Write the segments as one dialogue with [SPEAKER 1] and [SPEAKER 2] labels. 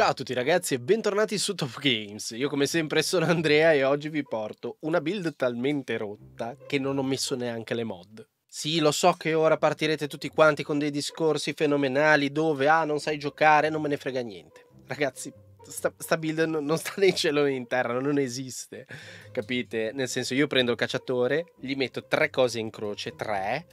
[SPEAKER 1] Ciao a tutti ragazzi e bentornati su Top Games. Io come sempre sono Andrea e oggi vi porto una build talmente rotta che non ho messo neanche le mod. Sì, lo so che ora partirete tutti quanti con dei discorsi fenomenali dove ah non sai giocare, non me ne frega niente. Ragazzi, Sta, sta, build non, sta né in cielo né in terra, non esiste, capite? Nel senso, io prendo il cacciatore, gli metto tre cose in croce, tre,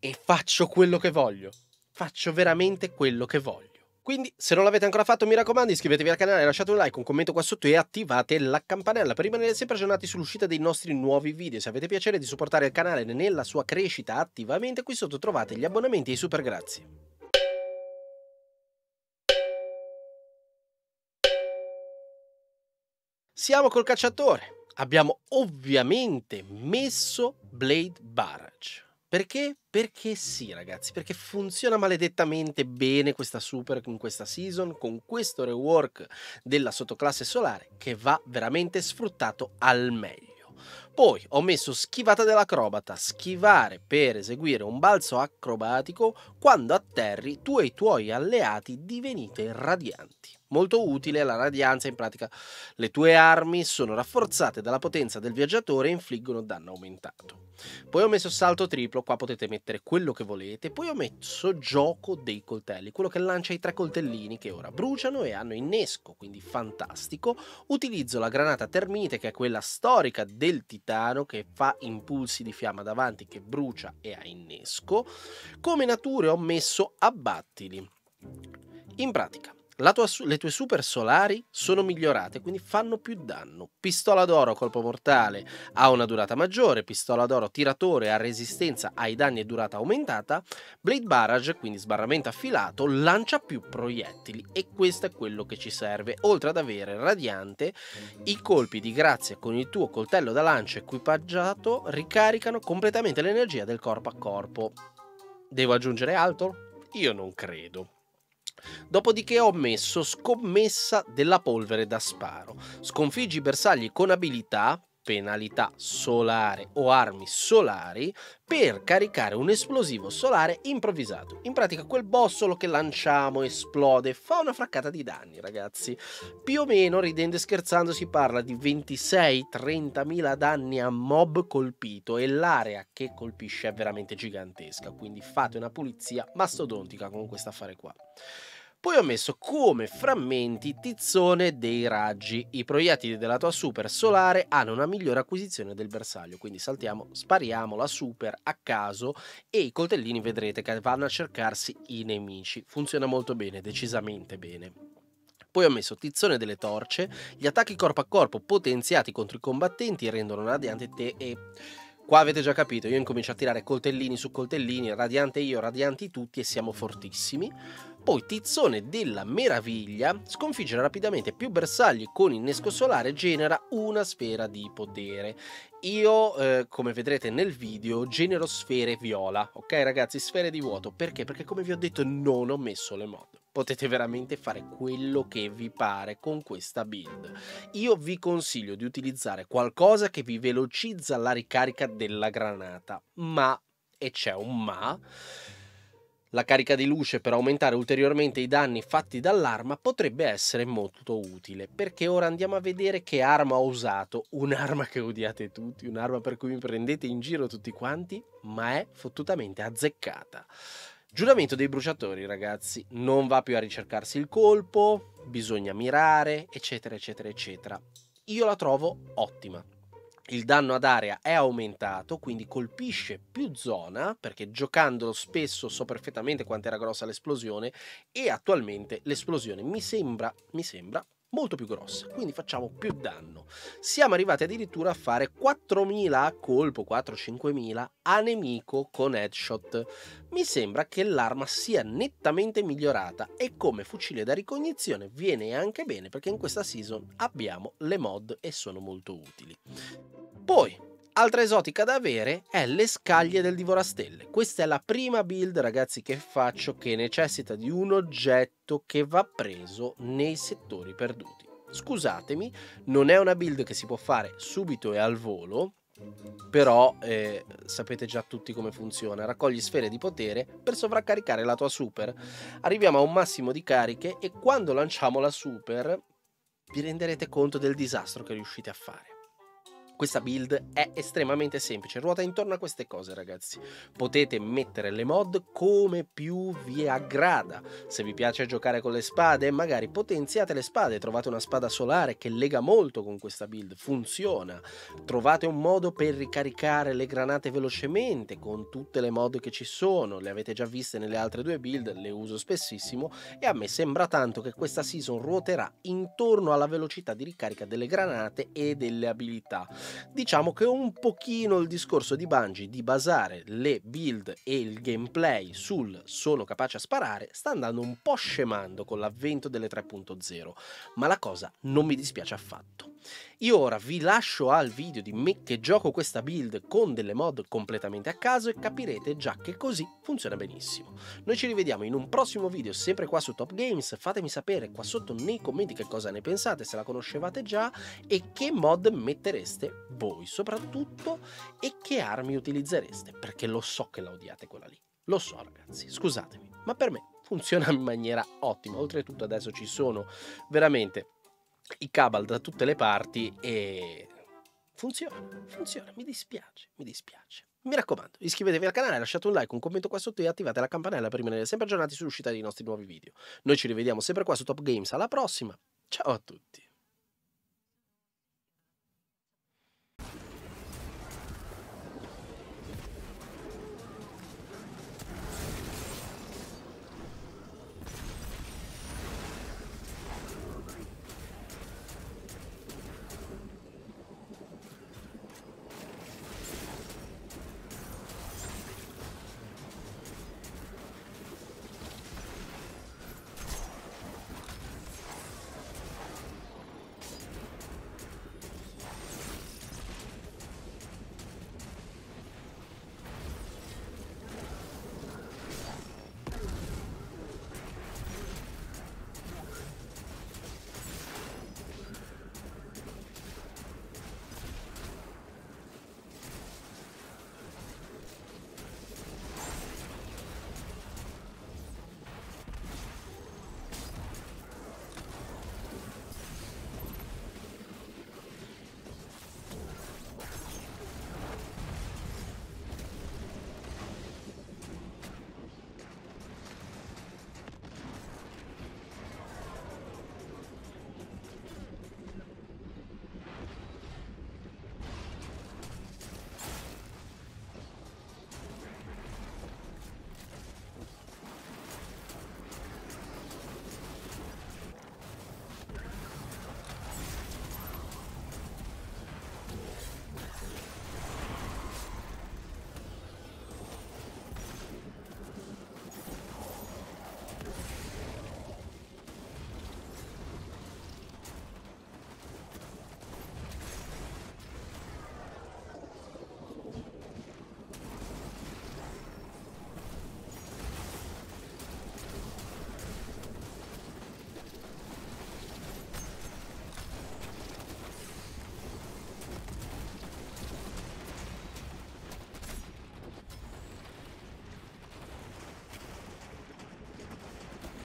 [SPEAKER 1] e faccio quello che voglio. Faccio veramente quello che voglio. Quindi, se non l'avete ancora fatto, mi raccomando, iscrivetevi al canale, lasciate un like, un commento qua sotto e attivate la campanella per rimanere sempre aggiornati sull'uscita dei nostri nuovi video. Se avete piacere di supportare il canale nella sua crescita attivamente, qui sotto trovate gli abbonamenti e i super grazie. Siamo col cacciatore. Abbiamo ovviamente messo Blade Barrage. Perché? Perché sì, ragazzi, perché funziona maledettamente bene questa super in questa season con questo rework della sottoclasse solare che va veramente sfruttato al meglio. Poi ho messo schivata dell'acrobata, schivare per eseguire un balzo acrobatico quando atterri tu e i tuoi alleati divenite radianti. Molto utile la radianza, in pratica le tue armi sono rafforzate dalla potenza del viaggiatore e infliggono danno aumentato. Poi ho messo salto triplo, qua potete mettere quello che volete, poi ho messo gioco dei coltelli, quello che lancia i tre coltellini che ora bruciano e hanno innesco, quindi fantastico. Utilizzo la granata termite che è quella storica del titano che fa impulsi di fiamma davanti che brucia e ha innesco. Come nature ho messo abbattili. In pratica tua, le tue super solari sono migliorate, quindi fanno più danno. Pistola d'oro, colpo mortale, ha una durata maggiore, pistola d'oro, tiratore, ha resistenza ai danni e durata aumentata, Blade Barrage, quindi sbarramento affilato, lancia più proiettili e questo è quello che ci serve, oltre ad avere radiante i colpi di grazia con il tuo coltello da lancio equipaggiato ricaricano completamente l'energia del corpo a corpo. Devo aggiungere altro? Io non credo. Dopodiché ho messo scommessa della polvere da sparo. Sconfiggi i bersagli con abilità, penalità solare o armi solari per caricare un esplosivo solare improvvisato. In pratica quel bossolo che lanciamo esplode, fa una fraccata di danni ragazzi. Più o meno, ridendo e scherzando, si parla di 26-30 mila danni a mob colpito e l'area che colpisce è veramente gigantesca, quindi fate una pulizia mastodontica con quest'affare qua. Poi ho messo come frammenti tizzone dei raggi. I proiettili della tua super solare hanno una migliore acquisizione del bersaglio, quindi saltiamo, spariamo la super a caso e i coltellini vedrete che vanno a cercarsi i nemici. Funziona molto bene, decisamente bene. Poi ho messo tizzone delle torce, gli attacchi corpo a corpo potenziati contro i combattenti rendono radiante te e... Qua avete già capito, io incomincio a tirare coltellini su coltellini, radiante io, radianti tutti e siamo fortissimi poi Tizzone della Meraviglia sconfigge rapidamente più bersagli con innesco solare e genera una sfera di potere. Io, eh, come vedrete nel video, genero sfere viola, ok ragazzi? Sfere di vuoto, perché? Perché come vi ho detto non ho messo le mod potete veramente fare quello che vi pare con questa build. Io vi consiglio di utilizzare qualcosa che vi velocizza la ricarica della granata, ma, e c'è un ma, la carica di luce per aumentare ulteriormente i danni fatti dall'arma potrebbe essere molto utile, perché ora andiamo a vedere che arma ho usato, un'arma che odiate tutti, un'arma per cui mi prendete in giro tutti quanti, ma è fottutamente azzeccata. Giuramento dei bruciatori, ragazzi, non va più a ricercarsi il colpo, bisogna mirare, eccetera, eccetera, eccetera. Io la trovo ottima il danno ad area è aumentato, quindi colpisce più zona, perché giocandolo spesso so perfettamente quanto era grossa l'esplosione, e attualmente l'esplosione mi sembra, mi sembra molto più grossa, quindi facciamo più danno. Siamo arrivati addirittura a fare 4.000 a colpo, 4-5.000 a nemico con headshot. Mi sembra che l'arma sia nettamente migliorata e come fucile da ricognizione viene anche bene perché in questa season abbiamo le mod e sono molto utili. Poi, altra esotica da avere è le scaglie del divorastelle. Questa è la prima build, ragazzi, che faccio che necessita di un oggetto che va preso nei settori perduti. Scusatemi, non è una build che si può fare subito e al volo, però eh, sapete già tutti come funziona. Raccogli sfere di potere per sovraccaricare la tua super. Arriviamo a un massimo di cariche e quando lanciamo la super vi renderete conto del disastro che riuscite a fare. Questa build è estremamente semplice, ruota intorno a queste cose ragazzi. Potete mettere le mod come più vi aggrada. Se vi piace giocare con le spade, magari potenziate le spade, trovate una spada solare che lega molto con questa build, funziona. Trovate un modo per ricaricare le granate velocemente con tutte le mod che ci sono, le avete già viste nelle altre due build, le uso spessissimo e a me sembra tanto che questa season ruoterà intorno alla velocità di ricarica delle granate e delle abilità diciamo che un pochino il discorso di Bungie di basare le build e il gameplay sul sono capace a sparare sta andando un po' scemando con l'avvento delle 3.0, ma la cosa non mi dispiace affatto. Io ora vi lascio al video di me che gioco questa build con delle mod completamente a caso e capirete già che così funziona benissimo. Noi ci rivediamo in un prossimo video sempre qua su Top Games, fatemi sapere qua sotto nei commenti che cosa ne pensate, se la conoscevate già e che mod mettereste voi soprattutto e che armi utilizzereste, perché lo so che la odiate quella lì. Lo so ragazzi, scusatemi, ma per me funziona in maniera ottima. Oltretutto adesso ci sono veramente i cabal da tutte le parti e funziona, funziona, mi dispiace, mi dispiace. Mi raccomando, iscrivetevi al canale, lasciate un like, un commento qua sotto e attivate la campanella per rimanere sempre aggiornati sull'uscita dei nostri nuovi video. Noi ci rivediamo sempre qua su Top Games, alla prossima, ciao a tutti!